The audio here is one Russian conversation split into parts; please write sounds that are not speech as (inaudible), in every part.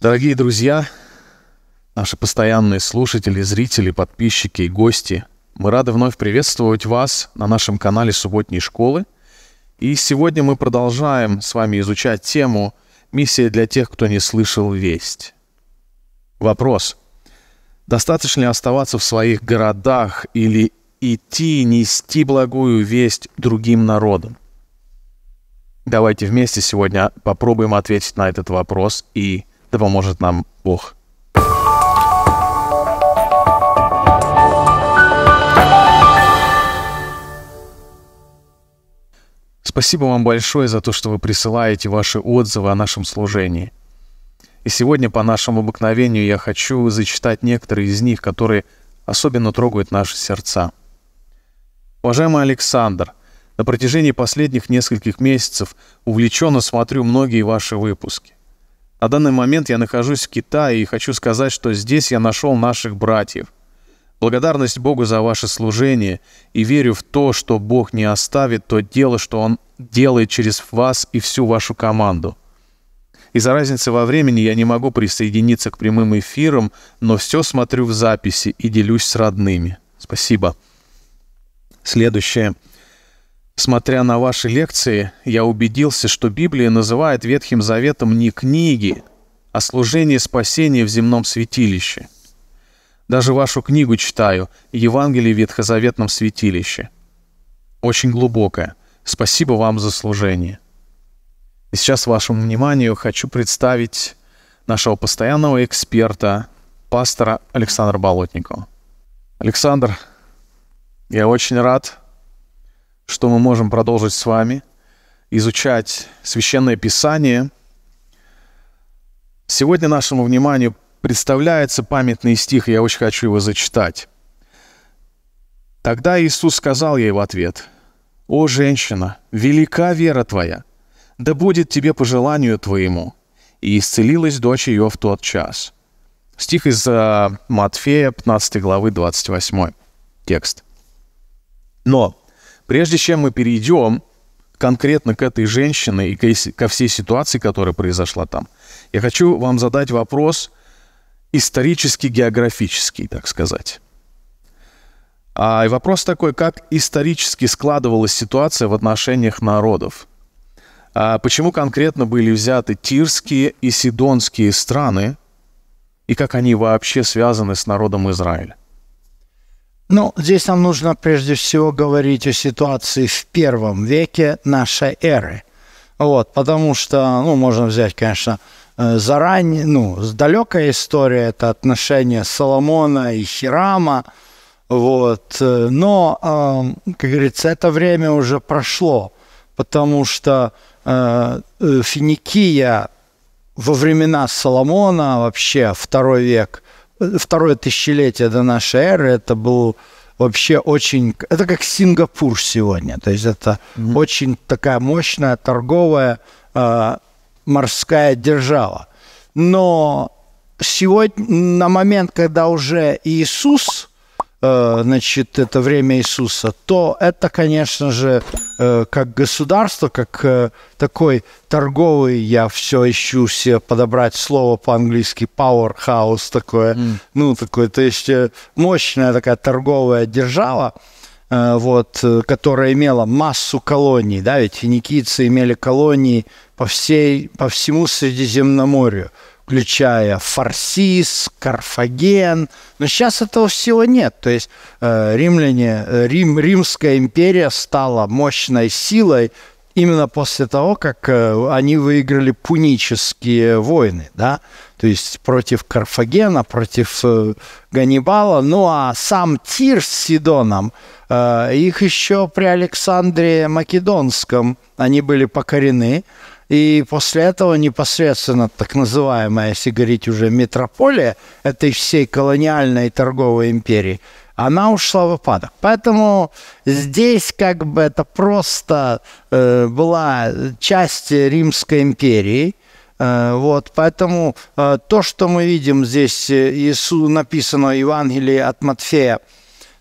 Дорогие друзья, наши постоянные слушатели, зрители, подписчики и гости, мы рады вновь приветствовать вас на нашем канале «Субботней школы». И сегодня мы продолжаем с вами изучать тему «Миссия для тех, кто не слышал весть». Вопрос. Достаточно ли оставаться в своих городах или идти нести благую весть другим народам? Давайте вместе сегодня попробуем ответить на этот вопрос и да поможет нам Бог. Спасибо вам большое за то, что вы присылаете ваши отзывы о нашем служении. И сегодня по нашему обыкновению я хочу зачитать некоторые из них, которые особенно трогают наши сердца. Уважаемый Александр, на протяжении последних нескольких месяцев увлеченно смотрю многие ваши выпуски. На данный момент я нахожусь в Китае и хочу сказать, что здесь я нашел наших братьев. Благодарность Богу за ваше служение и верю в то, что Бог не оставит то дело, что Он делает через вас и всю вашу команду. Из-за разницы во времени я не могу присоединиться к прямым эфирам, но все смотрю в записи и делюсь с родными. Спасибо. Следующее. Смотря на ваши лекции, я убедился, что Библия называет Ветхим Заветом не книги, а служение спасения в земном святилище. Даже вашу книгу читаю «Евангелие в Ветхозаветном святилище». Очень глубокое. Спасибо вам за служение. И сейчас вашему вниманию хочу представить нашего постоянного эксперта, пастора Александра Болотникова. Александр, я очень рад, что мы можем продолжить с вами изучать священное писание. Сегодня нашему вниманию представляется памятный стих, и я очень хочу его зачитать. Тогда Иисус сказал ей в ответ, «О, женщина, велика вера твоя, да будет тебе по желанию твоему». И исцелилась дочь ее в тот час. Стих из а, Матфея, 15 главы, 28 текст. Но Прежде чем мы перейдем конкретно к этой женщине и ко всей ситуации, которая произошла там, я хочу вам задать вопрос исторически-географический, так сказать. А, вопрос такой, как исторически складывалась ситуация в отношениях народов? А почему конкретно были взяты тирские и сидонские страны, и как они вообще связаны с народом Израиль? Ну, здесь нам нужно прежде всего говорить о ситуации в первом веке нашей эры. Вот, потому что, ну, можно взять, конечно, э, заранее, ну, далекая история, это отношения Соломона и Хирама, вот, э, но, э, как говорится, это время уже прошло, потому что Финикия во времена Соломона, вообще второй век второе тысячелетие до нашей эры, это был вообще очень... Это как Сингапур сегодня. То есть это mm-hmm. очень такая мощная торговая э, морская держава. Но сегодня, на момент, когда уже Иисус Э, значит, это время Иисуса, то это, конечно же, э, как государство, как э, такой торговый, я все ищу себе подобрать слово по-английски powerhouse такое, mm. ну, такое, то есть мощная такая торговая держава, вот, которая имела массу колоний, да, ведь финикийцы имели колонии по, всей, по всему Средиземноморью, включая Фарсис, Карфаген. Но сейчас этого всего нет. То есть э, римляне, э, Рим, Римская империя стала мощной силой именно после того, как э, они выиграли пунические войны, да, то есть против Карфагена, против э, Ганнибала. Ну а сам Тир с Сидоном, э, их еще при Александре Македонском, они были покорены. Э, и после этого непосредственно так называемая, если говорить уже метрополия этой всей колониальной торговой империи, она ушла в упадок. Поэтому здесь как бы это просто э, была часть Римской империи, э, вот, поэтому э, то, что мы видим здесь, э, Иису написано в Евангелии от Матфея,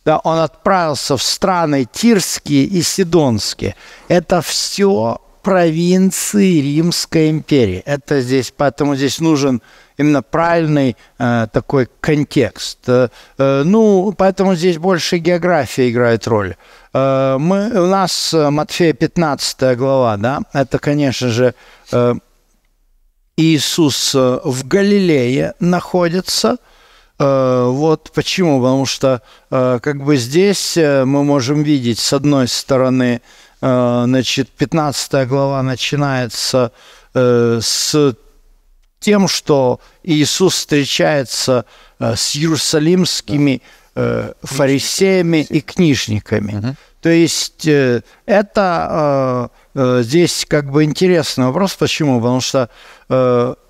да, он отправился в страны Тирские и Сидонские. Это все провинции Римской империи. Это здесь, поэтому здесь нужен именно правильный э, такой контекст. Э, э ну, поэтому здесь больше география играет роль. Э, мы, у нас э, Матфея 15 глава, да, это, конечно же, э, Иисус э, в Галилее находится. вот почему, потому что как бы здесь мы можем видеть с одной стороны Э, значит, 15 глава начинается э, с тем, что Иисус встречается э, с иерусалимскими фарисеями и книжниками. Угу. То есть это здесь как бы интересный вопрос. Почему? Потому что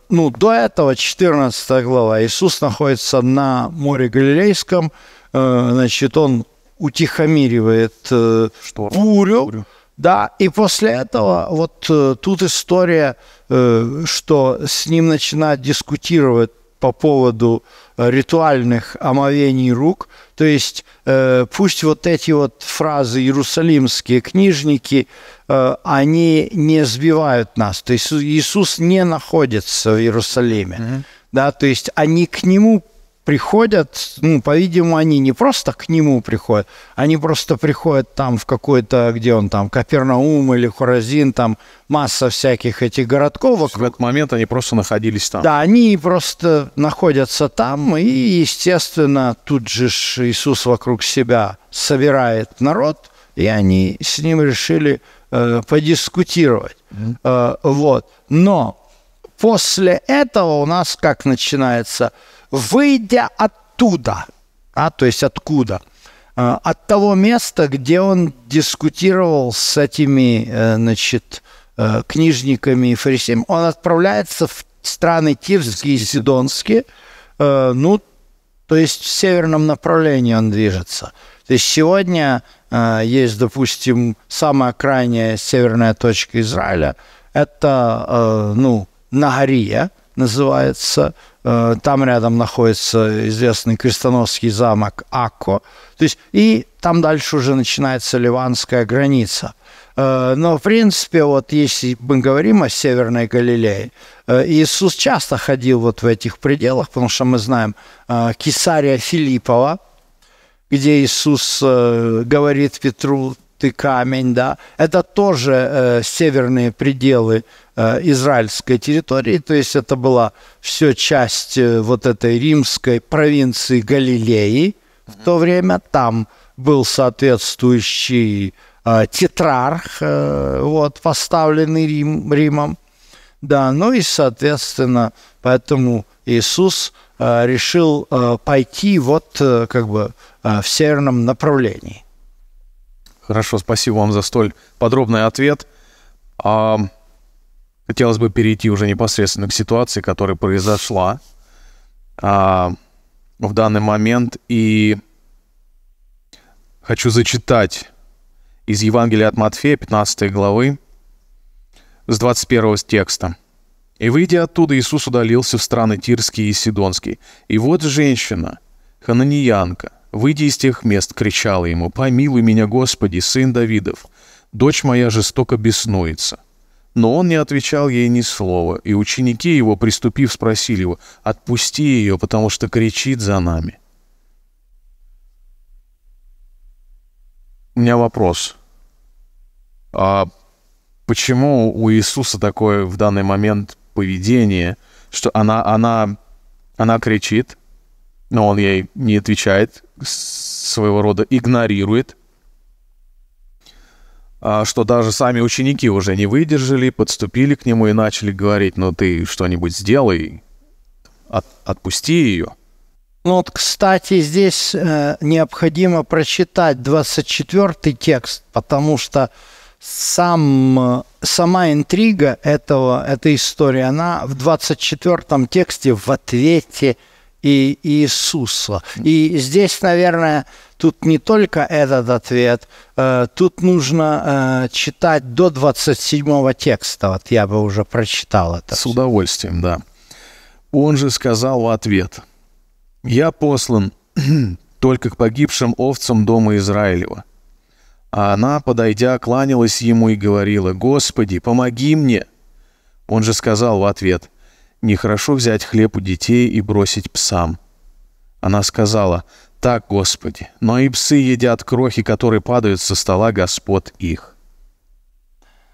ну, до этого 14 глава Иисус находится на море Галилейском, значит, он утихомиривает Шторм. бурю, бурю да, и после этого вот э, тут история, э, что с ним начинают дискутировать по поводу э, ритуальных омовений рук. То есть э, пусть вот эти вот фразы иерусалимские книжники, э, они не сбивают нас. То есть Иисус не находится в Иерусалиме. Mm-hmm. Да, то есть они к нему приходят, ну, по-видимому, они не просто к нему приходят, они просто приходят там в какой-то, где он там, Капернаум или Хуразин, там масса всяких этих городков. в этот момент они просто находились там. Да, они просто находятся там, и, естественно, тут же Иисус вокруг себя собирает народ, и они с ним решили э, подискутировать. Mm-hmm. Э, вот. Но после этого у нас как начинается – выйдя оттуда, а, то есть откуда, а, от того места, где он дискутировал с этими, э, значит, э, книжниками и фарисеями, он отправляется в страны Тивские и Сидонские, э, ну, то есть в северном направлении он движется. То есть сегодня есть, допустим, самая крайняя северная точка Израиля, это, ну, Нагария называется, Э, там рядом находится известный крестоносский замок Акко. То есть, и там дальше уже начинается ливанская граница. Э, но, в принципе, вот если мы говорим о Северной Галилее, э, Иисус часто ходил вот в этих пределах, потому что мы знаем Кесария Филиппова, где Иисус говорит Петру, ты камень, да, это тоже э, северные пределы Э, израильской территории, то есть это была все часть э, вот этой римской провинции Галилеи. В то время там был соответствующий э, тетрарх, э, вот, поставленный Рим, Римом. Да, ну и, соответственно, поэтому Иисус э, решил э, пойти вот э, как бы э, в северном направлении. Хорошо, спасибо вам за столь подробный ответ. А, Хотелось бы перейти уже непосредственно к ситуации, которая произошла а, в данный момент. И хочу зачитать из Евангелия от Матфея, 15 главы, с 21 текста. «И выйдя оттуда, Иисус удалился в страны Тирские и Сидонские. И вот женщина, хананьянка, выйдя из тех мест, кричала ему, «Помилуй меня, Господи, сын Давидов, дочь моя жестоко беснуется». Но он не отвечал ей ни слова, и ученики его, приступив, спросили его, «Отпусти ее, потому что кричит за нами». У меня вопрос. А почему у Иисуса такое в данный момент поведение, что она, она, она кричит, но он ей не отвечает, своего рода игнорирует, а, что даже сами ученики уже не выдержали, подступили к нему и начали говорить, ну ты что-нибудь сделай, от, отпусти ее. Ну вот, кстати, здесь э, необходимо прочитать 24 текст, потому что сам, э, сама интрига этого, этой истории, она в 24 тексте в ответе э, и Иисуса. И здесь, наверное, тут не только этот ответ, э, тут нужно э, читать до 27 текста, вот я бы уже прочитал это. С удовольствием, да. Он же сказал в ответ, «Я послан (clears throat) только к погибшим овцам дома Израилева». А она, подойдя, кланялась ему и говорила, «Господи, помоги мне!» Он же сказал в ответ – Нехорошо взять хлеб у детей и бросить псам. Она сказала, «Так, Господи, но и псы едят крохи, которые падают со стола господ их».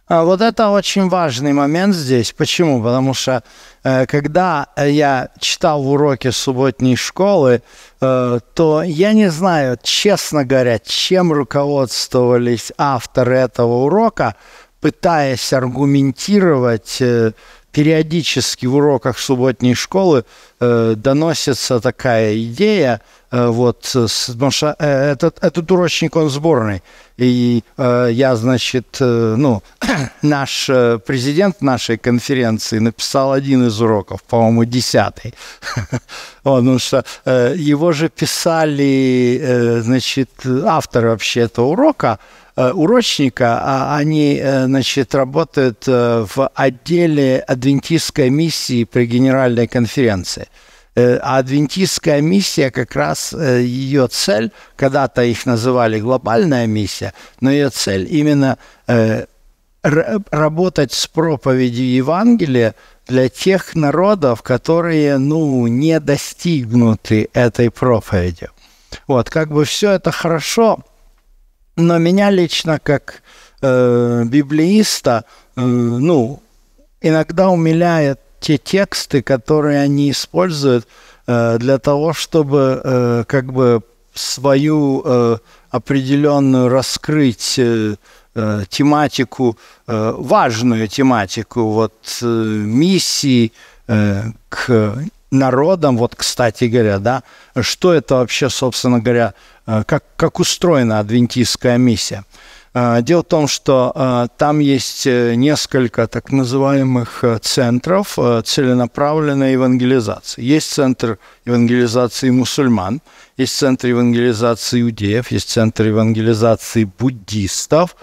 А вот это очень важный момент здесь. Почему? Потому что э, когда я читал в уроке субботней школы, э, то я не знаю, честно говоря, чем руководствовались авторы этого урока, пытаясь аргументировать э, периодически в уроках субботней школы э, доносится такая идея, э, вот, с, потому что э, этот, этот урочник, он сборный, и э, я, значит, э, ну, (coughs) наш э, президент нашей конференции написал один из уроков, по-моему, десятый. (laughs) Потому что э, его же писали, э, значит, автор вообще этого урока, э, урочника, а они, э, значит, работают в отделе адвентистской миссии при Генеральной конференции – Э, а адвентистская миссия как раз э, ее цель, когда-то их называли глобальная миссия, но ее цель именно э, работать с проповедью Евангелия для тех народов, которые, ну, не достигнуты этой проповеди. Вот, как бы все это хорошо, но меня лично как э, библеиста, э, ну, иногда умиляет те тексты, которые они используют э, для того, чтобы э, как бы свою э, определенную раскрыть тематику, важную тематику вот миссии к народам, вот, кстати говоря, да, что это вообще, собственно говоря, как, как устроена адвентистская миссия. А, дело в том, что а, там есть э, несколько так называемых э, центров э, целенаправленной евангелизации. Есть центр евангелизации мусульман, есть центр евангелизации иудеев, есть центр евангелизации буддистов,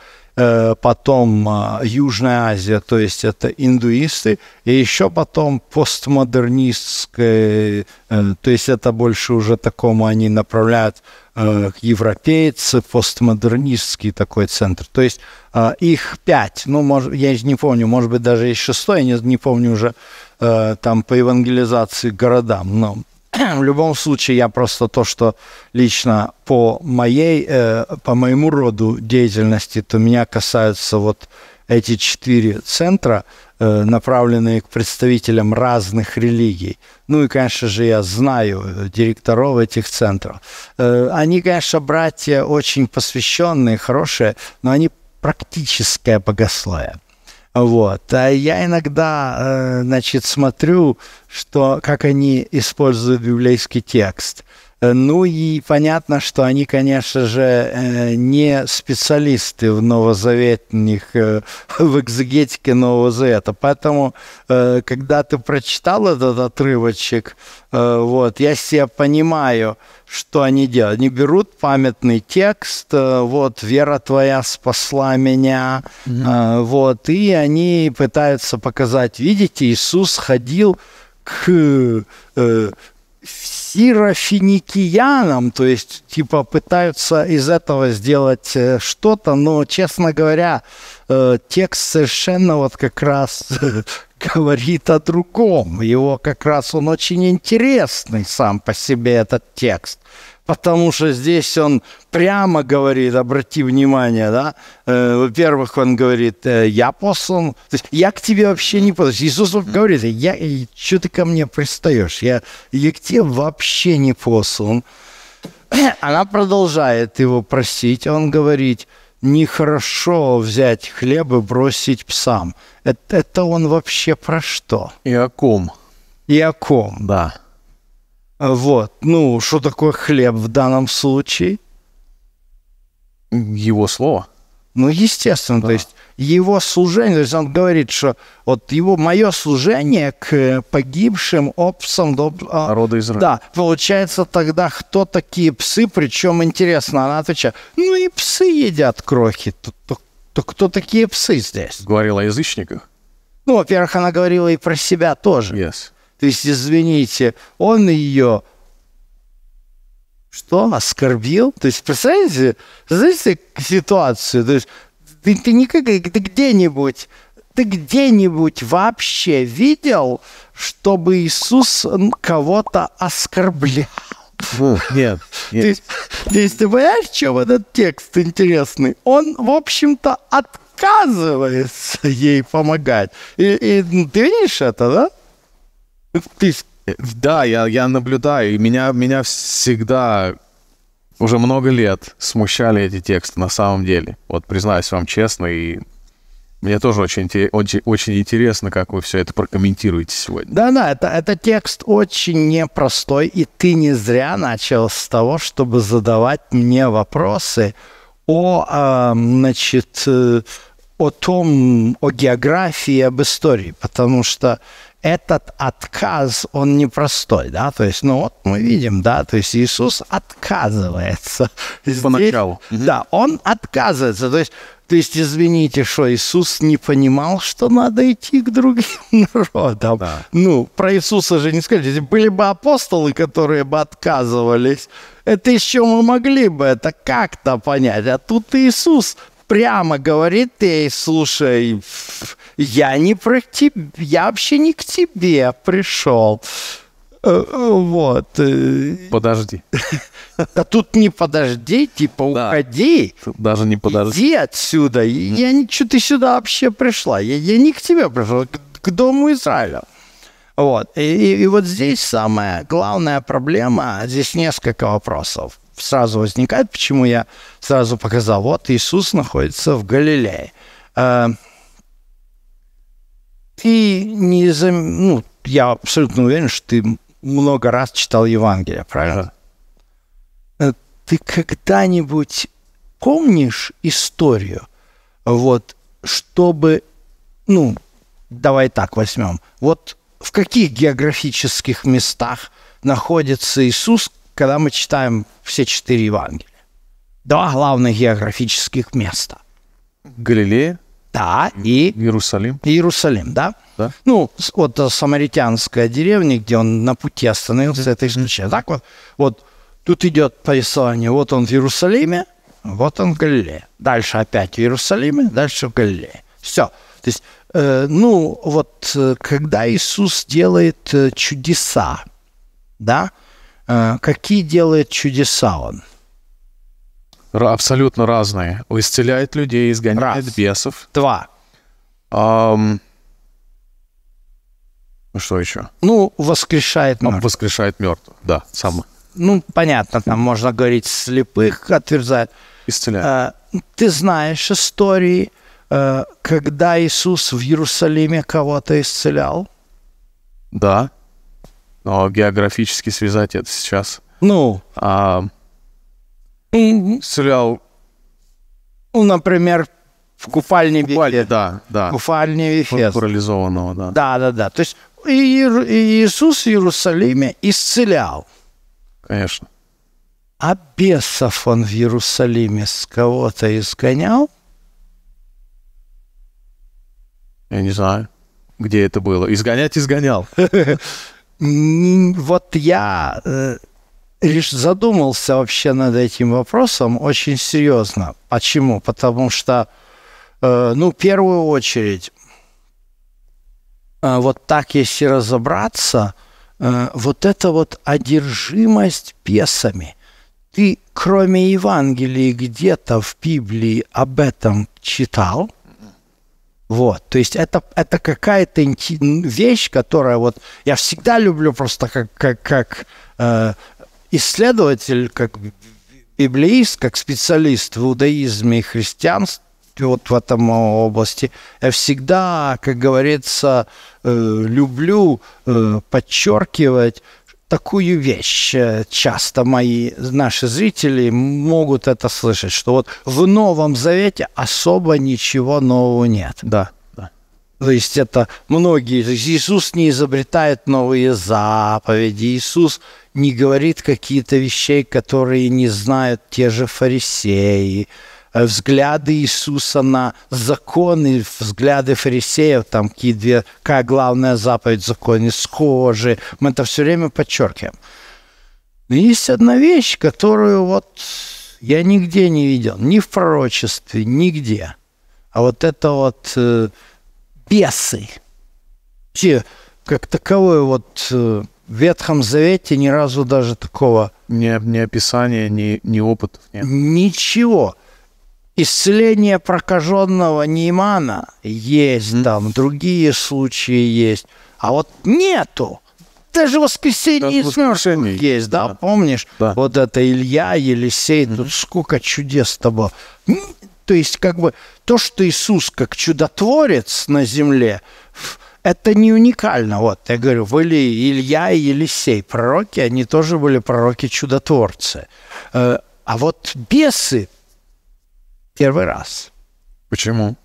потом а, Южная Азия, то есть это индуисты, и еще потом постмодернистское, то есть это больше уже такому они направляют э, европейцы, постмодернистский такой центр. То есть э, их пять, ну, может, я не помню, может быть, даже есть шестой, я не, не помню уже э, там по евангелизации городам, но (clears throat) в любом случае я просто то, что лично по моей, э, по моему роду деятельности, то меня касаются вот эти четыре центра – Э, направленные к представителям разных религий. Ну и, конечно же, я знаю э, директоров этих центров. Э, они, конечно, братья очень посвященные, хорошие, но они практическое богословие. Вот. А я иногда, значит, смотрю, что, как они используют библейский текст – Э, ну и понятно, что они, конечно же, э, не специалисты в новозаветных, э, в экзегетике Нового Завета. Поэтому, когда ты прочитал этот отрывочек, вот, я себя понимаю, что они делают. Они берут памятный текст, вот, «Вера твоя спасла меня», mm-hmm. вот, и они пытаются показать, видите, Иисус ходил к э, сирофиникиянам, то есть типа пытаются из этого сделать э, что-то, но, честно говоря, э, текст совершенно вот как раз (laughs) говорит о другом. Его как раз он очень интересный сам по себе, этот текст потому что здесь он прямо говорит, обрати внимание, да, э, во-первых, он говорит, э, я послан, то есть я к тебе вообще не послан. Иисус говорит, я, что ты ко мне пристаешь, я, я к тебе вообще не послан. (clears throat) Она продолжает его просить, он говорит, нехорошо взять хлеб и бросить псам. Это, это он вообще про что? И о ком? И о ком. Да. Вот. Ну, что такое хлеб в данном случае? Его слово. Ну, естественно, да. то есть его служение, то есть он говорит, что вот его, мое служение к погибшим опсам до... А, народа Израиля. Да, получается тогда, кто такие псы, причем интересно, она отвечает, ну и псы едят крохи, то, то, то кто такие псы здесь? Говорила о язычниках. Ну, во-первых, она говорила и про себя тоже. Yes. То есть, извините, он ее что, оскорбил? То есть, представляете, знаете ситуацию? То есть, ты, ты никак, ты где-нибудь, ты где-нибудь вообще видел, чтобы Иисус кого-то оскорблял? Фу, нет, (laughs) нет. То, есть, то есть ты понимаешь, в чем этот текст интересный? Он, в общем-то, отказывается ей помогать. И, и ты видишь это, да? Ты, э, да, я, я наблюдаю, и меня, меня всегда уже много лет смущали эти тексты на самом деле. Вот признаюсь вам честно, и мне тоже очень, очень, очень интересно, как вы все это прокомментируете сегодня. Да-да, это, это текст очень непростой, и ты не зря начал с того, чтобы задавать мне вопросы о, э, значит, о том, о географии, об истории, потому что этот отказ, он непростой, да, то есть, ну вот мы видим, да, то есть Иисус отказывается. Поначалу. Здесь, Да, он отказывается, то есть, то есть, извините, что Иисус не понимал, что надо идти к другим (laughs) народам. Да. Ну, про Иисуса же не скажете. Были бы апостолы, которые бы отказывались, это еще мы могли бы это как-то понять. А тут Иисус прямо говорит ей, слушай, я не про тебя, я вообще не к тебе пришел. Э, э, вот. Э. Подожди. (laughs) Да тут не подожди, типа да. уходи. даже не подожди. Иди отсюда. Я не что ты сюда вообще пришла. Я, я не к тебе пришел, к, к дому Израиля. Вот. И, и, и вот здесь самая главная проблема, здесь несколько вопросов сразу возникает, почему я сразу показал, вот Иисус находится в Галилее. А, ты не зам... ну, я абсолютно уверен, что ты много раз читал Евангелие, правильно? Э, ты когда-нибудь помнишь историю, вот, чтобы, ну, давай так возьмем, вот в каких географических местах находится Иисус, когда мы читаем все четыре Евангелия. Два главных географических места. Галилея? Да, и... Иерусалим. Иерусалим, да. да. Ну, вот э, самаритянская деревня, где он на пути остановился, это исключение. Так вот, вот тут идет повествование, вот он в Иерусалиме, вот он в Галилее. Дальше опять в Иерусалиме, дальше в Галилее. Все. То есть, э, ну, вот э, когда Иисус делает э, чудеса, да, э, а, какие делает чудеса он? Абсолютно разные. Исцеляет людей, изгоняет Раз. бесов. Два. Um, что еще? Ну, воскрешает мертвых. Воскрешает мертвых, да, сам. Ну, понятно, там можно говорить слепых, отверзает. Исцеляет. А, ты знаешь истории, а, когда Иисус в Иерусалиме кого-то исцелял? Да. Но географически связать это сейчас. Ну. А, Сериал. Ну, например, в купальне Купальне, да, да. Купальне Вифес. Парализованного, да. Да, да, да. То есть и Иисус в Иерусалиме исцелял. Конечно. А бесов он в Иерусалиме с кого-то изгонял? Я не знаю, где это было. Изгонять изгонял. (laughs) вот я э, лишь задумался вообще над этим вопросом очень серьезно. Почему? Потому что, э, ну, в первую очередь, э, вот так, если разобраться, э, вот эта вот одержимость бесами. Ты, кроме Евангелия, где-то в Библии об этом читал – вот, то есть это, это какая-то вещь, которая вот... Я всегда люблю просто как, как, как э, исследователь, как библеист, как специалист в иудаизме и христианстве, вот в этом области, я всегда, как говорится, э, люблю э, подчеркивать такую вещь э, часто мои наши зрители могут это слышать, что вот в Новом Завете особо ничего нового нет. Да. да. То есть это многие. Иисус не изобретает новые заповеди. Иисус не говорит какие-то вещей, которые не знают те же фарисеи. Э, взгляды Иисуса на законы, взгляды фарисеев, там какие две, какая главная заповедь в законе, схожи. Мы это все время подчеркиваем. Но есть одна вещь, которую вот я нигде не видел, ни в пророчестве, нигде. А вот это вот э, бесы. Вообще, как таковое вот э, в Ветхом Завете ни разу даже такого... Ни, ни описания, ни, ни опытов нет. Ничего исцеление прокаженного Неймана есть, mm там другие случаи есть, а вот нету. Даже воскресенье из мертвых есть, да, да. помнишь? Да. Вот это Илья, Елисей, mm тут сколько чудес-то было. То есть, как бы, то, что Иисус как чудотворец на земле, это не уникально. Вот, я говорю, были Илья и Елисей пророки, они тоже были пророки-чудотворцы. Э, а вот бесы первый раз. Почему?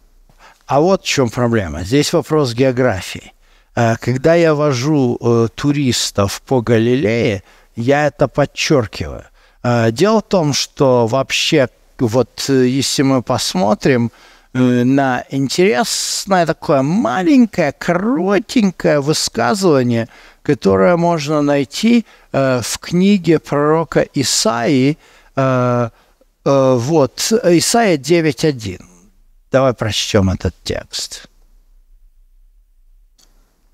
А вот в чем проблема. Здесь вопрос географии. Э, когда я вожу э, туристов по Галилее, я это подчеркиваю. Э, дело в том, что вообще, вот если мы посмотрим на интересное такое маленькое, коротенькое высказывание, которое можно найти в книге пророка Исаии, Э, вот, Исайя 9.1. Давай прочтем этот текст.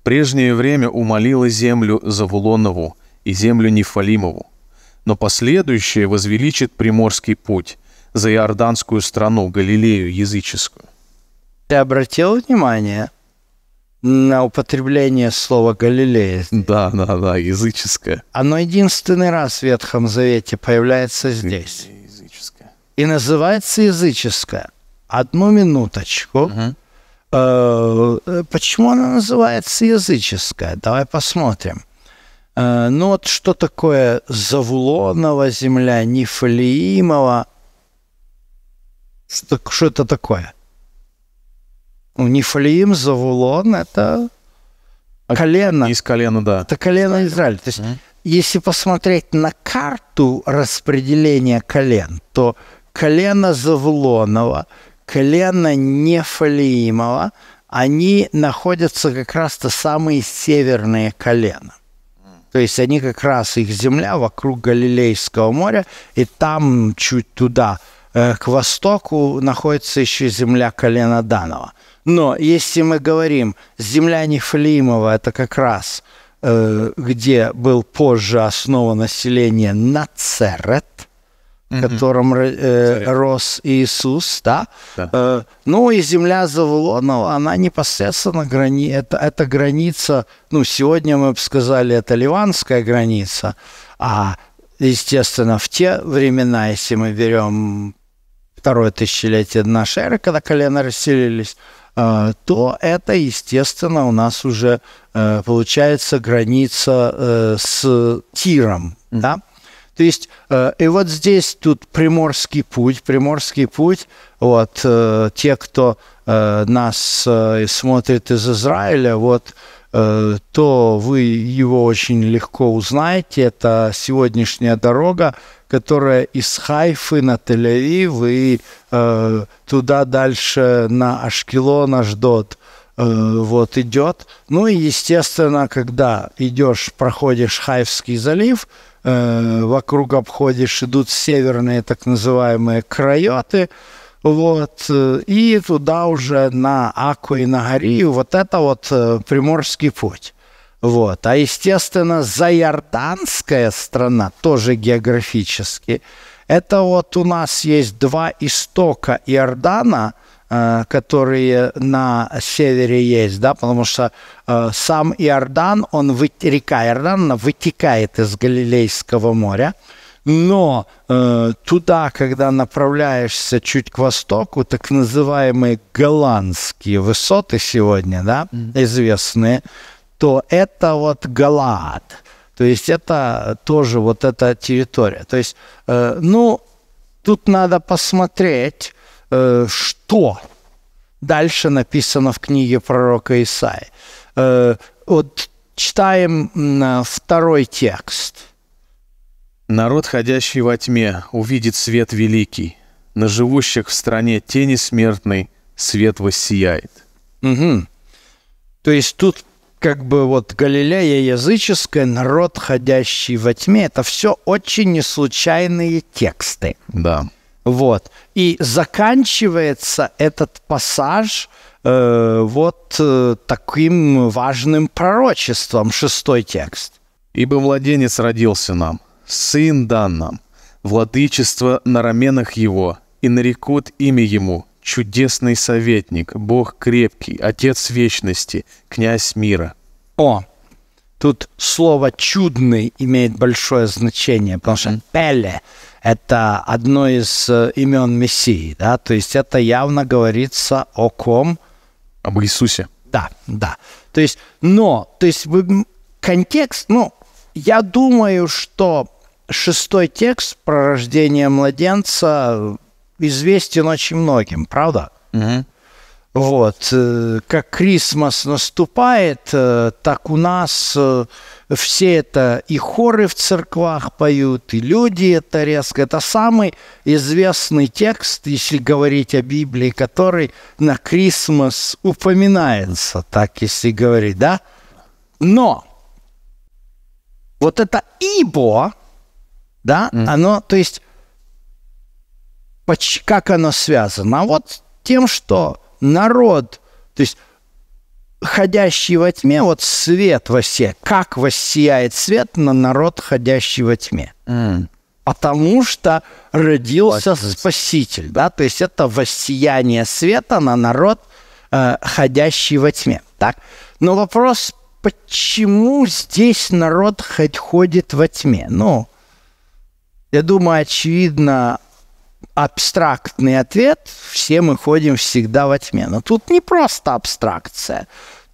«Прежнее время умолило землю Завулонову и землю Нефалимову, но последующее возвеличит Приморский путь за Иорданскую страну, Галилею языческую». Ты обратил внимание на употребление слова «Галилея»? Да, да, да, языческое. Оно единственный раз в Ветхом Завете появляется здесь и называется языческая. Одну минуточку. Угу. Почему она называется языческая? Давай посмотрим. Э, ну вот что такое Завулонова земля, Нифлеимова? Что, что это такое? Ну, Нифлеим, Завулон – это а колено. Из колена, да. Это колено Израиля. То есть, mm если посмотреть на карту распределения колен, то колено Завлонова, колено Нефалиимова, они находятся как раз-то самые северные колена. То есть они как раз, их земля вокруг Галилейского моря, и там чуть туда, э, к востоку, находится еще земля колена Данова. Но если мы говорим, земля Нефалиимова – это как раз э, где был позже основа населения Нацерет – в котором э, рос Иисус, да? да. Э, ну и земля Завулонова, она непосредственно грани... это, это граница, ну сегодня мы бы сказали, это ливанская граница, а естественно в те времена, если мы берем второе тысячелетие нашей эры, когда колено расселились, э, то это, естественно, у нас уже э, получается граница э, с Тиром, mm-hmm. да? То есть, э, и вот здесь тут приморский путь, приморский путь, вот, э, те, кто э, нас э, смотрит из Израиля, вот, э, то вы его очень легко узнаете. Это сегодняшняя дорога, которая из Хайфы на Тель-Авив и э, туда дальше на Ашкелон, Аждот э, вот идет. Ну и, естественно, когда идешь, проходишь Хайфский залив, Э, вокруг обходишь, идут северные так называемые крайоты, вот, э, и туда уже на Аку и на Горию, вот это вот э, Приморский путь. Вот. А, естественно, заярданская страна, тоже географически, это вот у нас есть два истока Иордана – Э, которые на севере есть, да, потому что э, сам Иордан, он вы, река Иордан, вытекает из Галилейского моря, но э, туда, когда направляешься чуть к востоку, так называемые голландские высоты сегодня, да, известные, то это вот Галад, то есть это тоже вот эта территория, то есть, э, ну, тут надо посмотреть Э, что дальше написано в книге пророка Исаи. Э, вот читаем э, второй текст. «Народ, ходящий во тьме, увидит свет великий. На живущих в стране тени смертной свет воссияет». Угу. То есть тут как бы вот Галилея языческая, народ, ходящий во тьме, это все очень неслучайные тексты. Да. Вот. И заканчивается этот пассаж э, вот э, таким важным пророчеством, шестой текст. «Ибо младенец родился нам, сын дан нам, владычество на раменах его, и нарекут имя ему чудесный советник, Бог крепкий, Отец вечности, князь мира». О, тут слово «чудный» имеет большое значение, потому что «пеле» это одно из э, имен Мессии, да, то есть это явно говорится о ком? Об Иисусе. Да, да. То есть, но, то есть контекст, ну, я думаю, что шестой текст про рождение младенца э, известен очень многим, правда? Угу. Вот. Э, как Крисмас наступает, э, так у нас э, все это и хоры в церквах поют, и люди это резко. Это самый известный текст, если говорить о Библии, который на Крисмас упоминается, так если говорить, да? Но вот это «ибо», да, mm. оно, то есть, как оно связано? А вот тем, что народ, то есть ходящий во тьме, вот свет все, Как воссияет свет на народ, ходящий во тьме? Mm. Потому что родился Отец. Спаситель, да, то есть это воссияние света на народ, э, ходящий во тьме, так? Но вопрос, почему здесь народ хоть ходит во тьме? Ну, я думаю, очевидно, абстрактный ответ, все мы ходим всегда во тьме. Но тут не просто абстракция.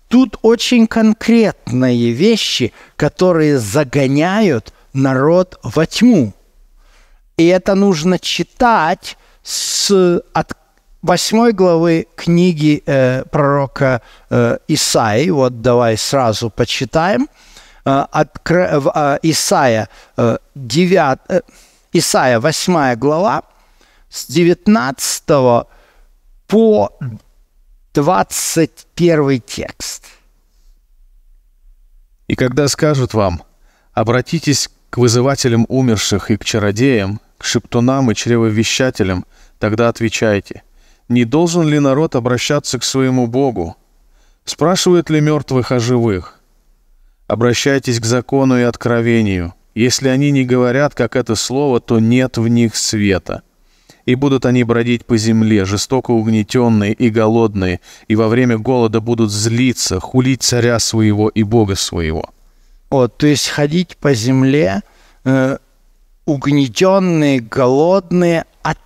Тут очень конкретные вещи, которые загоняют народ во тьму. И это нужно читать с от 8 главы книги э, пророка э, Исаи. Вот давай сразу почитаем. Э, от, э, Исаия, э, 9, э, Исаия 8 глава, с 19 по 21 текст. «И когда скажут вам, обратитесь к вызывателям умерших и к чародеям, к шептунам и чревовещателям, тогда отвечайте, не должен ли народ обращаться к своему Богу? Спрашивают ли мертвых о живых? Обращайтесь к закону и откровению. Если они не говорят, как это слово, то нет в них света» и будут они бродить по земле, жестоко угнетенные и голодные, и во время голода будут злиться, хулить царя своего и бога своего». Вот, то есть ходить по земле э, угнетенные, голодные, от,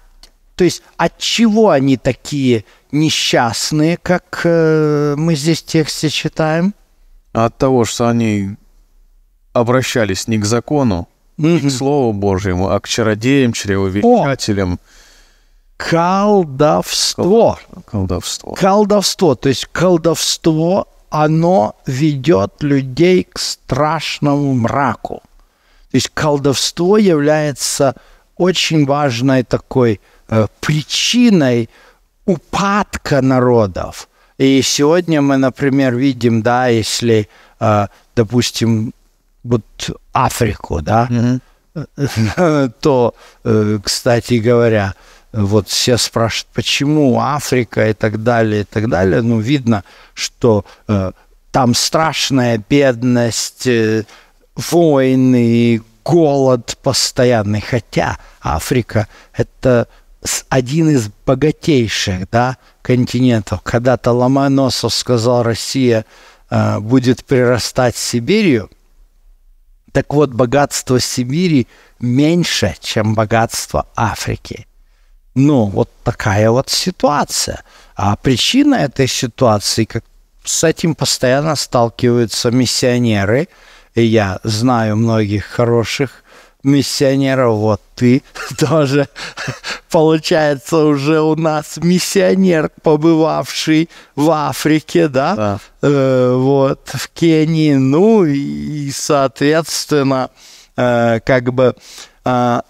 то есть от чего они такие несчастные, как э, мы здесь в тексте читаем? От того, что они обращались не к закону, mm-hmm. к Слову Божьему, а к чародеям, чревовещателям. О! колдовство. Колдовство. Колдовство. То есть колдовство, оно ведет людей к страшному мраку. То есть колдовство является очень важной такой э, причиной упадка народов. И сегодня мы, например, видим, да, если, э, допустим, вот Африку, да, mm-hmm. (laughs) то, э, кстати говоря, вот все спрашивают, почему Африка и так далее, и так далее. Ну, видно, что э, там страшная бедность, э, войны, голод постоянный. Хотя Африка – это один из богатейших да, континентов. Когда-то Ломоносов сказал, Россия э, будет прирастать Сибирью. Так вот, богатство Сибири меньше, чем богатство Африки – но ну, вот такая вот ситуация. А причина этой ситуации, как с этим постоянно сталкиваются миссионеры, и я знаю многих хороших миссионеров, вот ты (laughs) тоже, получается, уже у нас миссионер, побывавший в Африке, да, да. Э, вот, в Кении, ну и, соответственно, э, как бы а,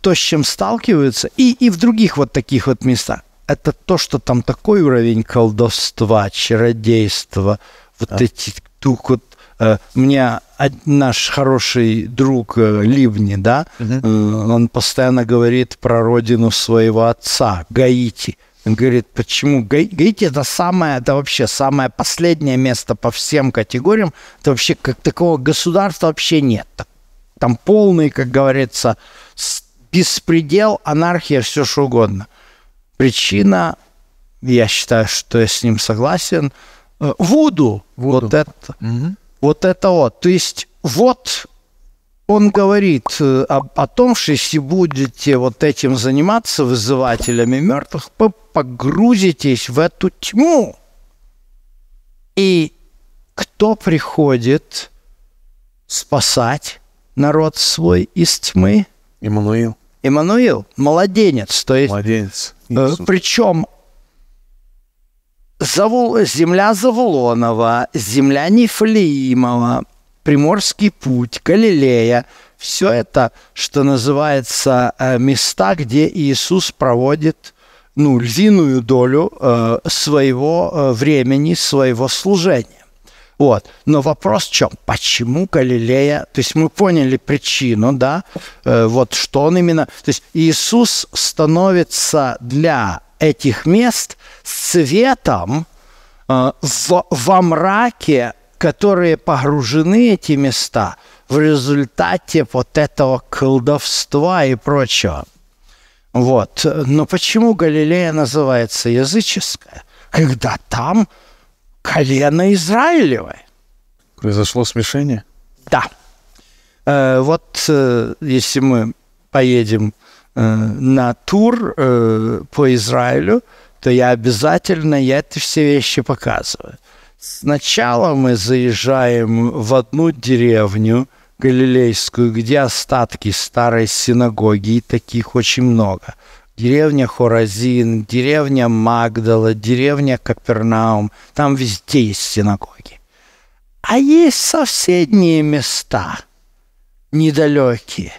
то, с чем сталкиваются, и, и в других вот таких вот местах, это то, что там такой уровень колдовства, чародейства, вот да. эти дух, вот э, мне наш хороший друг э, Ливни, да, угу. э, он постоянно говорит про родину своего отца, Гаити. Он говорит, почему Га Гаити это самое, это вообще самое последнее место по всем категориям, это вообще как такого государства вообще нет. Там полный, как говорится, э, беспредел, анархия, все что угодно. Причина, я считаю, что я с ним согласен, э, Вуду. Вуду. Вот это. Угу. Вот это вот. То есть вот он говорит э, о, о том, что если будете вот этим заниматься, вызывателями мертвых, вы погрузитесь в эту тьму. И кто приходит спасать народ свой из тьмы? Иммануил. Иммануил, младенец. То есть, младенец. Э, Иисус. Причем Завул, земля Завулонова, земля Нефлеимова, Приморский путь, Галилея – все это, что называется, э, места, где Иисус проводит ну, львиную долю э, своего э, времени, своего служения. Вот. Но вопрос в чем? Почему Галилея? То есть мы поняли причину, да, э, вот что он именно... То есть Иисус становится для этих мест светом э, в, во мраке, которые погружены эти места в результате вот этого колдовства и прочего. Вот. Но почему Галилея называется языческая? Когда там колено Израилева. Произошло смешение? Да. Э, вот э, если мы поедем э, на тур э, по Израилю, то я обязательно я эти все вещи показываю. Сначала мы заезжаем в одну деревню галилейскую, где остатки старой синагоги, и таких очень много – деревня Хоразин, деревня Магдала, деревня Капернаум. Там везде есть синагоги. А есть соседние места, недалекие,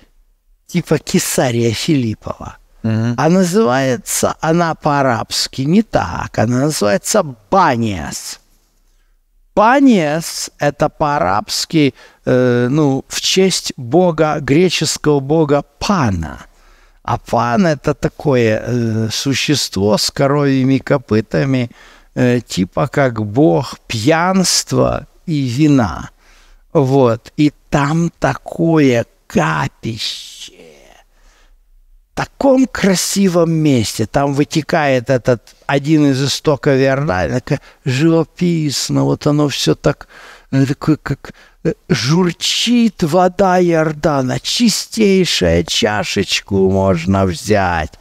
типа Кесария Филиппова. Uh-huh. А называется она по-арабски не так, она называется Баниас. Баниас – это по-арабски, э, ну, в честь бога, греческого бога Пана – а пан это такое э, существо с коровьими копытами, э, типа как бог пьянства и вина. Вот. И там такое капище. В таком красивом месте. Там вытекает этот один из истоков Иордании. Живописно. Вот оно все так, э, такое, как журчит вода Иордана, чистейшая, чашечку можно взять,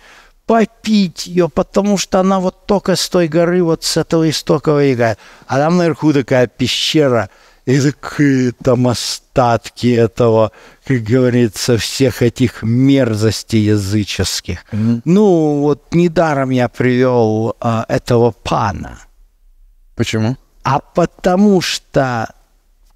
попить ее, потому что она вот только с той горы, вот с этого истока выиграет. А там наверху такая пещера, и так, там остатки этого, как говорится, всех этих мерзостей языческих. Mm-hmm. Ну, вот недаром я привел а, этого пана. Почему? А потому что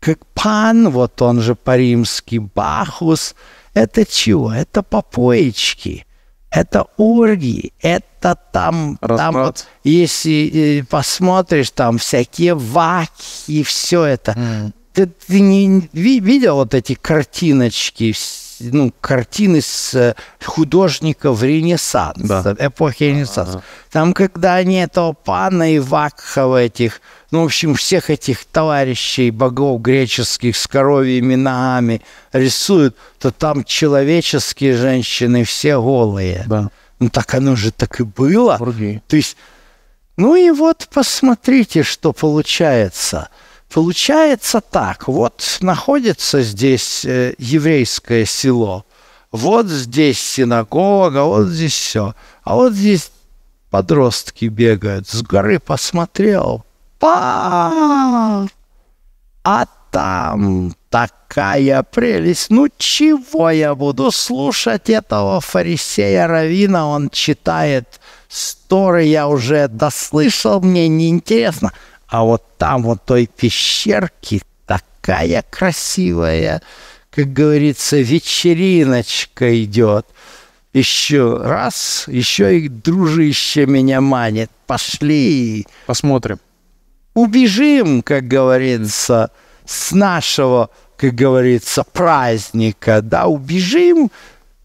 как Пан, вот он же по-римски Бахус, это чего? Это попоечки, это оргии, это там... там вот, если э, посмотришь, там всякие ваки, все это. Mm. Ты, ты не видел вот эти картиночки ну, картины с э, художников Ренессанса, да. эпохи Ренессанса. Ага. Там, когда они этого пана и Вакхова этих, ну, в общем, всех этих товарищей богов греческих с коровьими ногами рисуют, то там человеческие женщины все голые. Да. Ну, так оно же так и было. Вроде. То есть, ну и вот посмотрите, что получается – Получается так, вот находится здесь э, еврейское село, вот здесь синагога, вот здесь все, а вот здесь подростки бегают, с горы посмотрел, па, а там такая прелесть. Ну чего я буду слушать этого фарисея Равина? Он читает сторы, я уже дослышал, мне неинтересно. интересно. А вот там, вот той пещерки такая красивая, как говорится, вечериночка идет. Еще раз, еще и дружище меня манит. Пошли. Посмотрим. Убежим, как говорится, с нашего, как говорится, праздника. Да, убежим,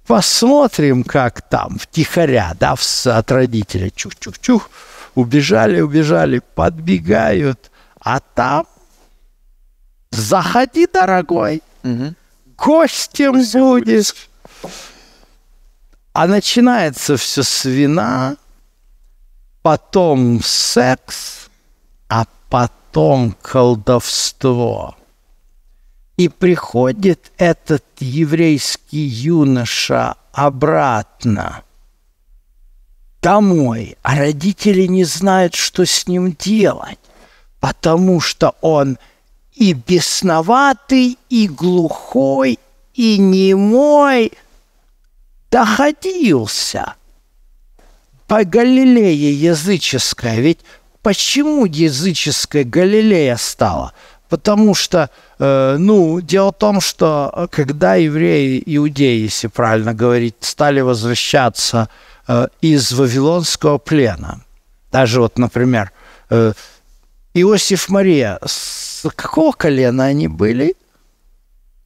посмотрим, как там, втихаря, да, от родителя. Чух-чух-чух Убежали, убежали, подбегают. А там заходи, дорогой, угу. гостем Пусть будешь. А начинается все с вина, потом секс, а потом колдовство. И приходит этот еврейский юноша обратно – домой, а родители не знают, что с ним делать, потому что он и бесноватый, и глухой, и немой доходился. По Галилее языческая, ведь почему языческая Галилея стала? Потому что, э, ну, дело в том, что э, когда евреи, иудеи, если правильно говорить, стали возвращаться э, Э, из вавилонского плена. Даже вот, например, э, Иосиф Мария, с какого колена они были?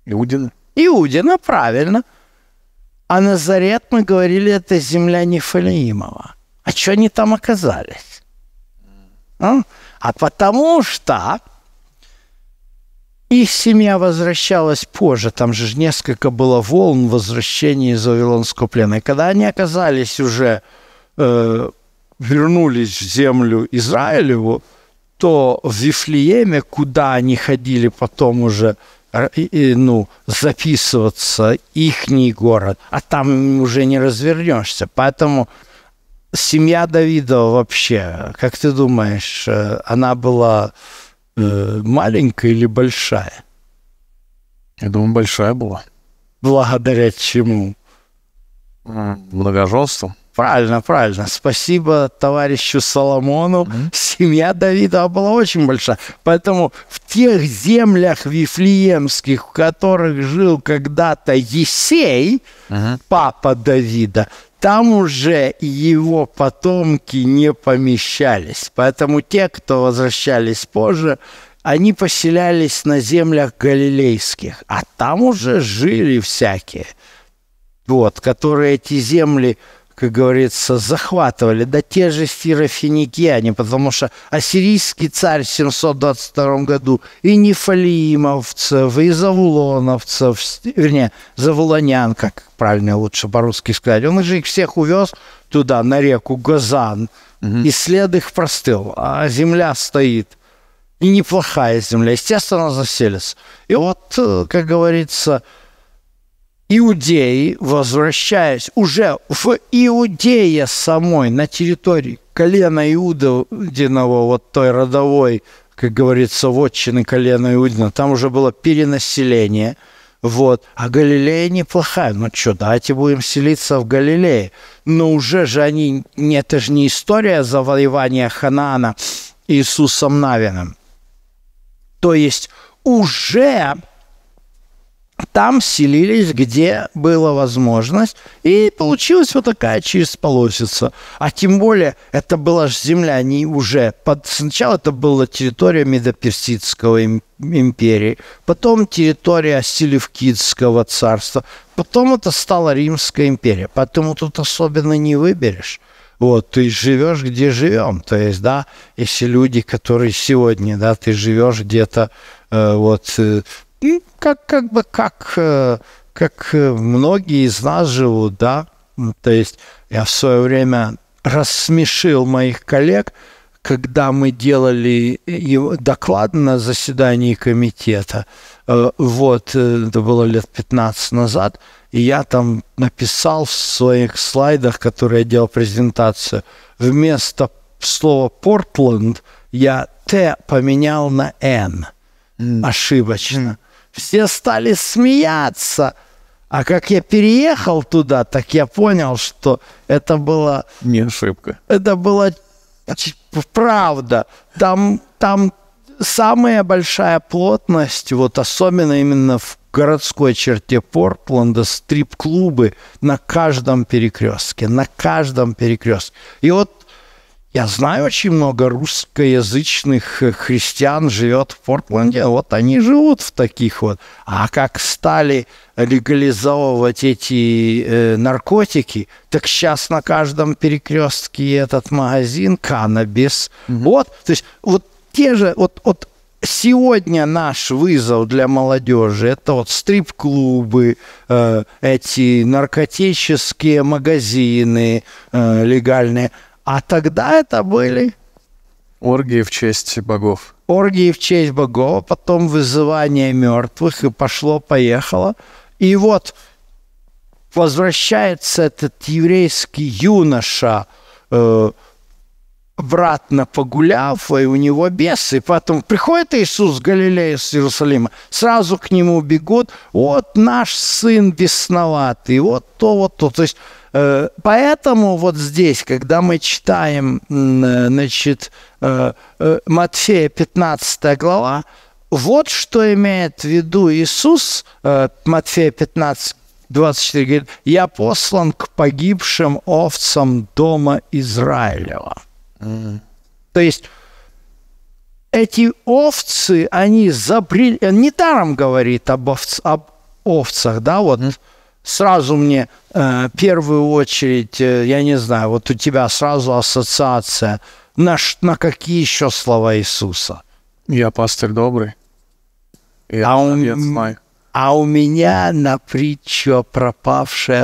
Иудина. Иудина, правильно. А Назарет, мы говорили, это земля Нефалиимова. А что они там оказались? А? а потому что их семья возвращалась позже, там же несколько было волн возвращения из Вавилонского плена. И когда они оказались уже, э, вернулись в землю Израилеву, то в Вифлееме, куда они ходили потом уже, и, ну, записываться, ихний город, а там уже не развернешься. Поэтому семья Давида вообще, как ты думаешь, э, она была Э, маленькая или большая? Я думаю, большая была. Благодаря чему? Многоженству. Правильно, правильно. Спасибо товарищу Соломону. Mm-hmm. Семья Давида была очень большая. Поэтому в тех землях вифлеемских, в которых жил когда-то Есей, mm-hmm. папа Давида, там уже его потомки не помещались. Поэтому те, кто возвращались позже, они поселялись на землях галилейских, а там уже жили всякие, вот, которые эти земли как говорится, захватывали, да те же фирофиникияне, потому что ассирийский царь в 722 году и нефалиимовцев, и завулоновцев, вернее, завулонян, как правильно лучше по-русски сказать, он же их всех увез туда, на реку Газан, угу. и след их простыл, а земля стоит. И неплохая земля, естественно, заселись. И вот, э, как говорится, иудеи, возвращаясь уже в Иудея самой, на территории колена Иудиного, вот той родовой, как говорится, вотчины колена Иудина, там уже было перенаселение. Вот. А Галилея неплохая. Ну что, давайте будем селиться в Галилее. Но уже же они... Это же не история завоевания Ханаана Иисусом Навином, То есть уже там селились, где была возможность, и получилась вот такая через полосица. А тем более, это была же земля не уже... Под... Сначала это была территория Медоперсидского империи, потом территория Селевкидского царства, потом это стала Римская империя. Поэтому тут особенно не выберешь. Вот, ты живешь, где живем. То есть, да, если люди, которые сегодня, да, ты живешь где-то э, вот э, и как, как бы как, э, как э, многие из нас живут, да, то есть я в свое время рассмешил моих коллег, когда мы делали доклад на заседании комитета, э, вот, это было лет 15 назад, и я там написал в своих слайдах, которые я делал презентацию, вместо слова «Портленд» я «Т» поменял на «Н» mm. ошибочно. Mm все стали смеяться. А как я переехал туда, так я понял, что это было... Не ошибка. Это было правда. Там, там самая большая плотность, вот особенно именно в городской черте Портленда, стрип-клубы на каждом перекрестке, на каждом перекрестке. И вот я знаю, очень много русскоязычных э, христиан живет в Портленде. Вот они живут в таких вот. А как стали легализовывать эти э, наркотики, так сейчас на каждом перекрестке этот магазин каннабис. Mm-hmm. Вот, то есть вот те же, вот, вот сегодня наш вызов для молодежи это вот стрип-клубы, э, эти наркотические магазины э, легальные – а тогда это были... Оргии в честь богов. Оргии в честь богов, а потом вызывание мертвых, и пошло-поехало. И вот возвращается этот еврейский юноша, э, обратно погуляв, и у него бесы. и Потом приходит Иисус Галилея с Иерусалима, сразу к нему бегут, вот наш сын бесноватый, вот то, вот то. То есть Э, поэтому вот здесь, когда мы читаем, э, значит, э, Матфея 15 глава, вот что имеет в виду Иисус, Матфея 15, 24 говорит, «Я послан к погибшим овцам дома Израилева». Mm. То есть эти овцы, они запрели... Недаром говорит об, овц... об овцах, да, вот... Mm сразу мне э, первую очередь, э, я не знаю, вот у тебя сразу ассоциация. На, на какие еще слова Иисуса? Я пастор добрый. Я а, у, знаю. а у меня на притчу пропавшая пропавшей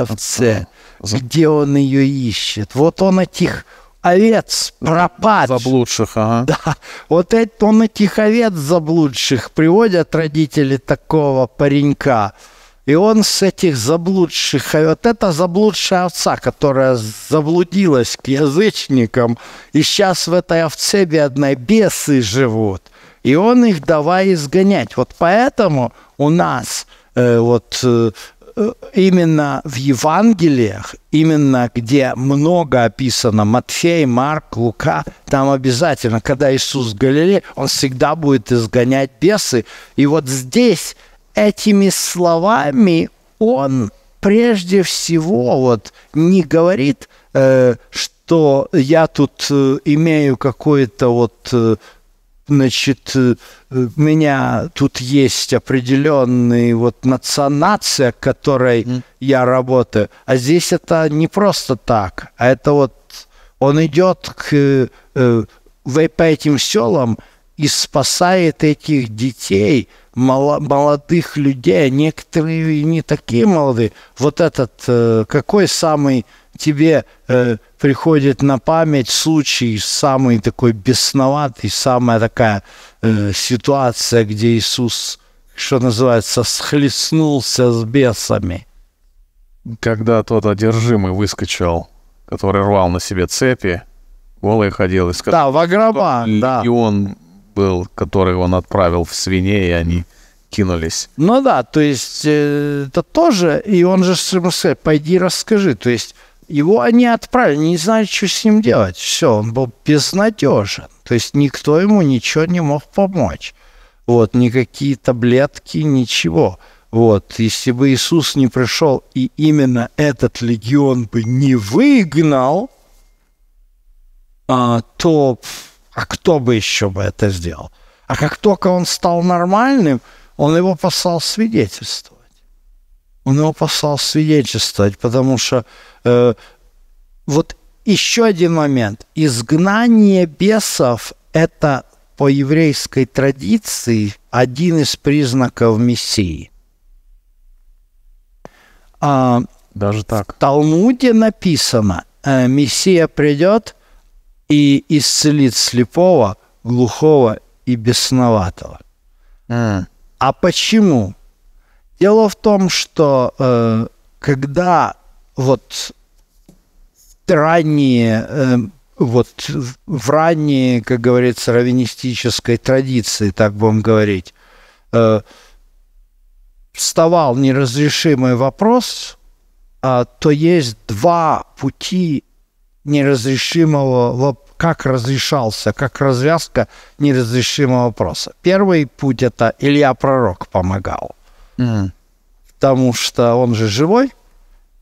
овце, За... где он ее ищет. Вот он этих овец пропад. Заблудших, ага. (laughs) Да, вот это он этих овец заблудших приводят родители такого паренька – и он с этих заблудших, а вот это заблудшая овца, которая заблудилась к язычникам, и сейчас в этой овце бедной бесы живут. И он их давай изгонять. Вот поэтому у нас э, вот э, э именно в Евангелиях, именно где много описано, Матфей, Марк, Лука, там обязательно, когда Иисус в Галилее, он всегда будет изгонять бесы. И вот здесь этими словами он прежде всего вот не говорит, э, что я тут э, имею какое-то вот э, значит, у э, меня тут есть определенный вот нация, которой mm. я работаю. А здесь это не просто так, а это вот он идет к э, э по этим селам, и спасает этих детей, молодых людей, некоторые не такие молодые. Вот этот, э, какой самый тебе э, приходит на память случай, самый такой бесноватый, самая такая э, ситуация, где Иисус, что называется, схлестнулся с бесами? Когда тот одержимый выскочил, который рвал на себе цепи, голый ходил и сказал... Да, в гроба, да. И он был, который он отправил в свиней, и они кинулись. Ну да, то есть э, это тоже, и он же сказал, пойди расскажи, то есть его они отправили, не знали, что с ним делать. Все, он был безнадежен. То есть никто ему ничего не мог помочь. Вот, никакие таблетки, ничего. Вот, если бы Иисус не пришел, и именно этот легион бы не выгнал, а, то а кто бы еще бы это сделал? А как только он стал нормальным, он его послал свидетельствовать. Он его послал свидетельствовать, потому что э, вот еще один момент. Изгнание бесов – это по еврейской традиции один из признаков Мессии. А Даже так. В Талмуде написано, э, Мессия придет и исцелит слепого, глухого и бесноватого. Mm. А почему? Дело в том, что э, когда вот ранние, э, вот в ранние, как говорится, раввинистической традиции, так будем говорить, э, вставал неразрешимый вопрос, э, то есть два пути неразрешимого, как разрешался, как развязка неразрешимого вопроса. Первый путь это Илья Пророк помогал, mm. потому что он же живой,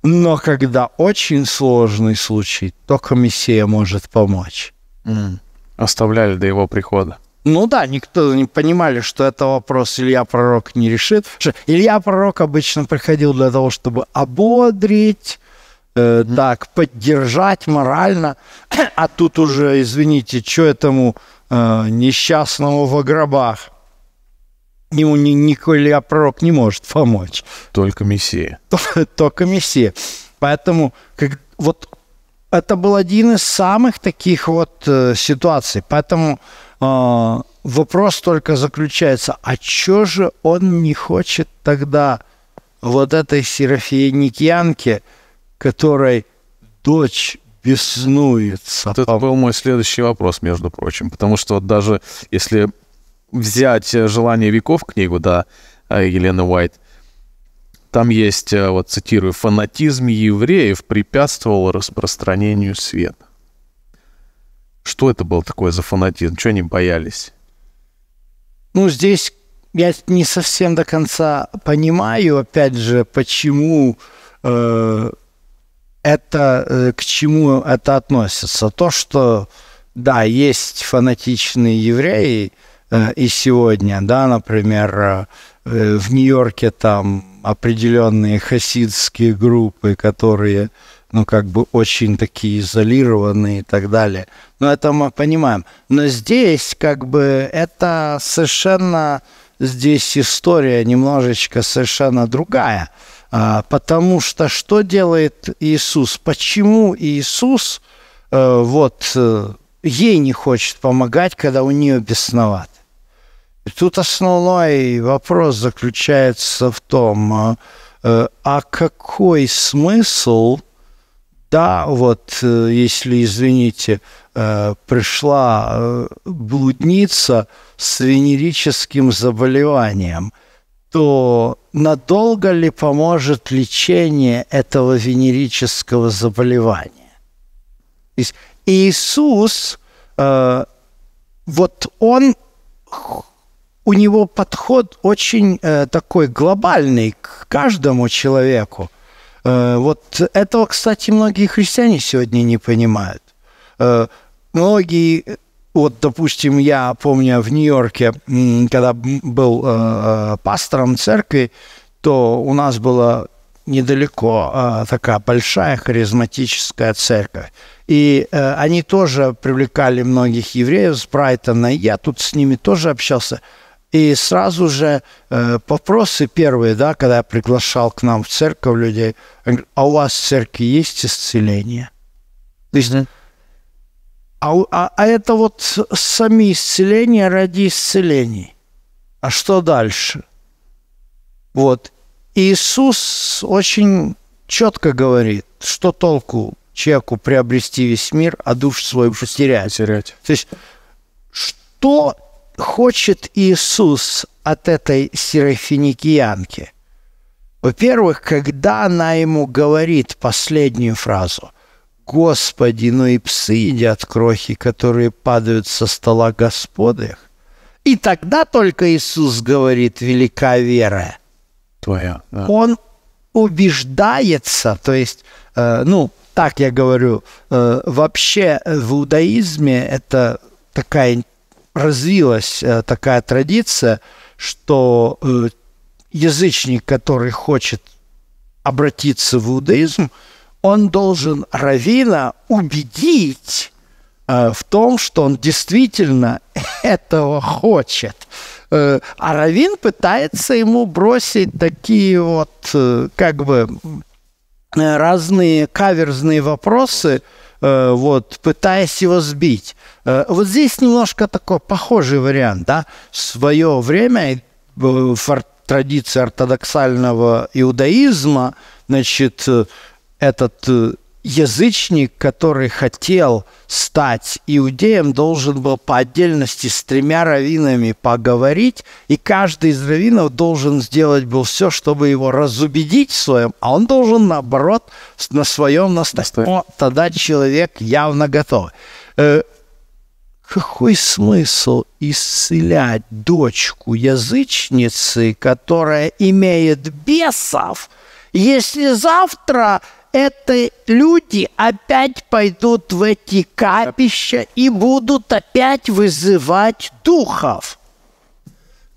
но когда очень сложный случай, только Мессия может помочь. Mm. Оставляли до его прихода. Ну да, никто не понимали, что это вопрос Илья Пророк не решит. Илья Пророк обычно приходил для того, чтобы ободрить, Э, так, поддержать морально. (coughs) А тут уже, извините, что этому э, несчастному в гробах? Ему ни, Николя Пророк не может помочь. Только Мессия. (laughs) Только Мессия. Поэтому как, вот это был один из самых таких вот э, ситуаций. Поэтому э, вопрос только заключается, а чё же он не хочет тогда вот этой Серафиеникьянке, Никьянке которой дочь беснуется. Вот это был мой следующий вопрос, между прочим, потому что вот даже если взять э, «Желание веков» книгу, да, э, Елены Уайт, там есть, э, вот цитирую, «фанатизм евреев препятствовал распространению света». Что это было такое за фанатизм? Чего они боялись? Ну, здесь я не совсем до конца понимаю, опять же, почему это э, к чему это относится? То, что, да, есть фанатичные евреи э, и сегодня, да, например, э, э, в Нью-Йорке там определенные хасидские группы, которые, ну, как бы очень такие изолированные и так далее. Но это мы понимаем. Но здесь, как бы, это совершенно, здесь история немножечко совершенно другая – а, потому что что делает Иисус? Почему Иисус э, вот э, ей не хочет помогать, когда у нее бесноват? И тут основной вопрос заключается в том, а, э, а какой смысл, да, вот, если, извините, пришла блудница с венерическим заболеванием, то надолго ли поможет лечение этого венерического заболевания. Иисус, э, вот он, у него подход очень э, такой глобальный к каждому человеку. Э, вот этого, кстати, многие христиане сегодня не понимают. Э, многие вот, допустим, я помню в Нью-Йорке, когда был э, э, пастором церкви, то у нас была недалеко э, такая большая харизматическая церковь. И э, они тоже привлекали многих евреев с Брайтона. Я тут с ними тоже общался. И сразу же э, вопросы первые, да, когда я приглашал к нам в церковь людей, говорю, а у вас в церкви есть исцеление? То есть а, а, а это вот сами исцеления ради исцелений. А что дальше? Вот. Иисус очень четко говорит, что толку человеку приобрести весь мир, а душу свою потерять. потерять. То есть, что хочет Иисус от этой серафиникиянки? Во-первых, когда она ему говорит последнюю фразу – Господи, ну и псы едят крохи, которые падают со стола Господых. И тогда только Иисус говорит «велика вера». Твоя, да. Он убеждается, то есть, э, ну, так я говорю, э, вообще в иудаизме это такая развилась э, такая традиция, что э, язычник, который хочет обратиться в иудаизм, э, он должен Равина убедить э, в том, что он действительно (laughs) этого хочет. Э, а Равин пытается ему бросить такие вот, э, как бы, э, разные каверзные вопросы, э, вот, пытаясь его сбить. Э, вот здесь немножко такой похожий вариант, да, в свое время в традиции ортодоксального иудаизма, значит, этот э, язычник, который хотел стать иудеем, должен был по отдельности с тремя раввинами поговорить, и каждый из раввинов должен сделать был все, чтобы его разубедить в своем, а он должен, наоборот, на своем настаивать. О, тогда человек явно готов. Э, какой смысл исцелять дочку язычницы, которая имеет бесов, если завтра это люди опять пойдут в эти капища и будут опять вызывать духов.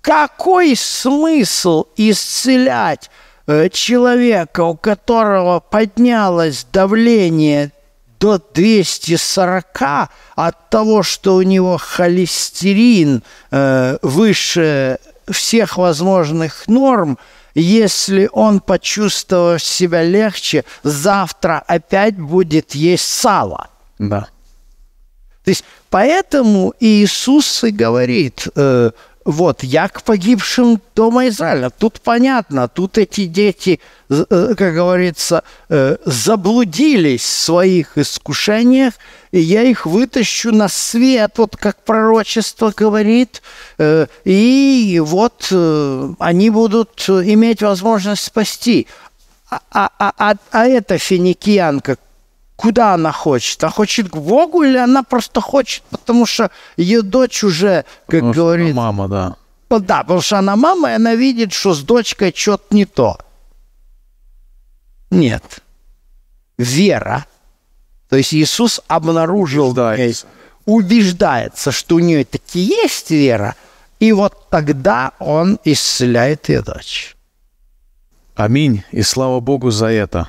Какой смысл исцелять э, человека, у которого поднялось давление до 240 от того, что у него холестерин э, выше всех возможных норм – если он почувствовал себя легче, завтра опять будет есть сало. Да. То есть поэтому Иисус и говорит, э, вот, я к погибшим Дома Израиля. Тут понятно, тут эти дети, э, как говорится, э, заблудились в своих искушениях, и я их вытащу на свет, вот как пророчество говорит, э, и вот они будут иметь возможность спасти. А, а, а, а, а эта финикиянка, куда она хочет? Она хочет к Богу или она просто хочет, потому что ее дочь уже, как потому говорит... мама, да. да, потому что она мама, и она видит, что с дочкой что-то не то. Нет. Вера, то есть Иисус обнаружил, убеждается. убеждается, что у нее таки есть вера, и вот тогда он исцеляет ее дочь. Аминь, и слава Богу за это.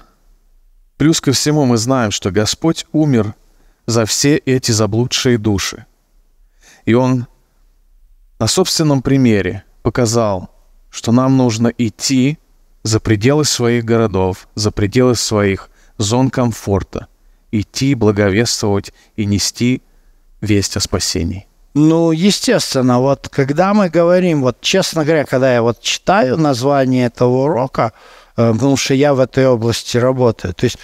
Плюс ко всему мы знаем, что Господь умер за все эти заблудшие души. И Он на собственном примере показал, что нам нужно идти за пределы своих городов, за пределы своих зон комфорта, идти благовествовать и нести весть о спасении. Ну, естественно, вот когда мы говорим, вот честно говоря, когда я вот читаю название этого урока, Э, потому что я в этой области работаю. То есть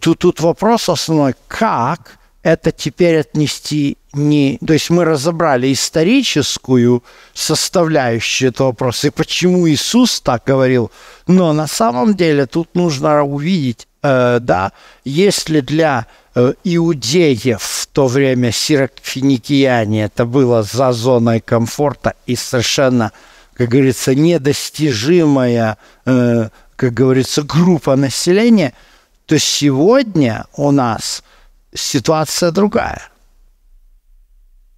тут, тут вопрос основной, как это теперь отнести не... То есть мы разобрали историческую составляющую этого вопроса, и почему Иисус так говорил. Но на самом деле тут нужно увидеть, э, да, если для э, иудеев в то время сирокфиникияне это было за зоной комфорта и совершенно, как говорится, недостижимая э, как говорится, группа населения, то сегодня у нас ситуация другая.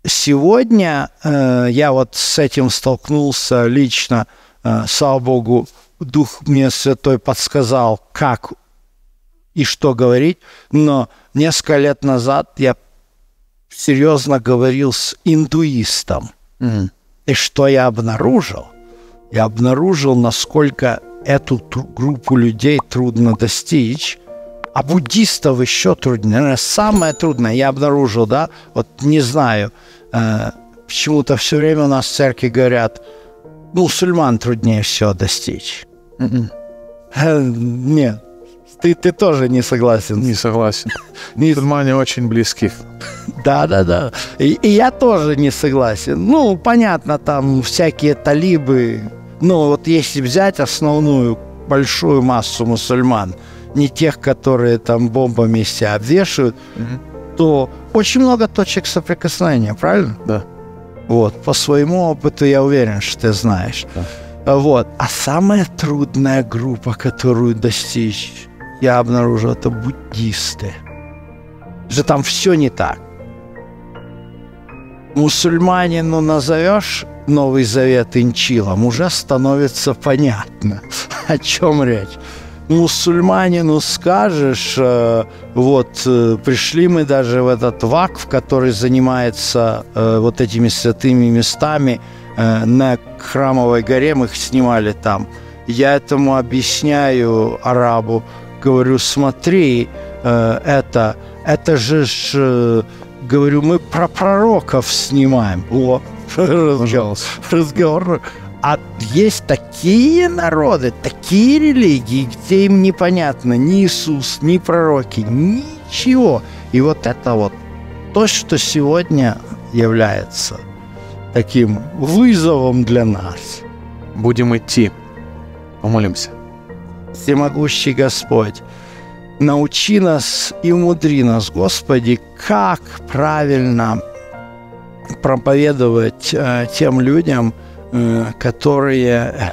Сегодня э, я вот с этим столкнулся лично, э, слава богу, Дух мне Святой подсказал, как и что говорить, но несколько лет назад я серьезно говорил с индуистом. Mm. И что я обнаружил? Я обнаружил, насколько эту группу людей трудно достичь, а буддистов еще труднее. Наверное, самое трудное, я обнаружил, да, вот не знаю, э, почему-то все время у нас в церкви говорят, мусульман труднее всего достичь. Mm Нет, ты, ты тоже не согласен. Не согласен. (laughs) Мусульмане очень близки. Да, да, да. И, и я тоже не согласен. Ну, понятно, там всякие талибы, ну, вот если взять основную большую массу мусульман, не тех, которые там бомбами себя обвешивают, mm-hmm. то очень много точек соприкосновения, правильно? Да. Вот, по своему опыту я уверен, что ты знаешь. Да. А вот. А самая трудная группа, которую достичь, я обнаружил, это буддисты. Же там все не так. Мусульмане, ну назовешь Новый Завет Инчилом, уже становится понятно, (laughs) о чем речь. Ну, мусульманину скажешь, э, вот э, пришли мы даже в этот вакф, который занимается э, вот этими святыми местами на Храмовой горе, мы их снимали там. Я этому объясняю арабу, говорю, смотри, это, это же, ж, говорю, мы про пророков снимаем. О, (laughs) разговор. А есть такие народы, такие религии, где им непонятно ни Иисус, ни пророки, ничего. И вот это вот то, что сегодня является таким вызовом для нас. Будем идти. Помолимся. Всемогущий Господь, научи нас и умудри нас, Господи, как правильно проповедовать э, тем людям, э, которые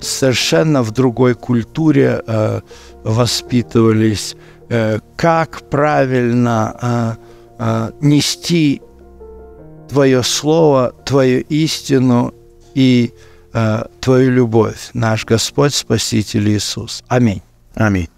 совершенно в другой культуре э, воспитывались, э, как правильно э, э, нести твое слово, твою истину и э, твою любовь, наш Господь Спаситель Иисус. Аминь. Аминь.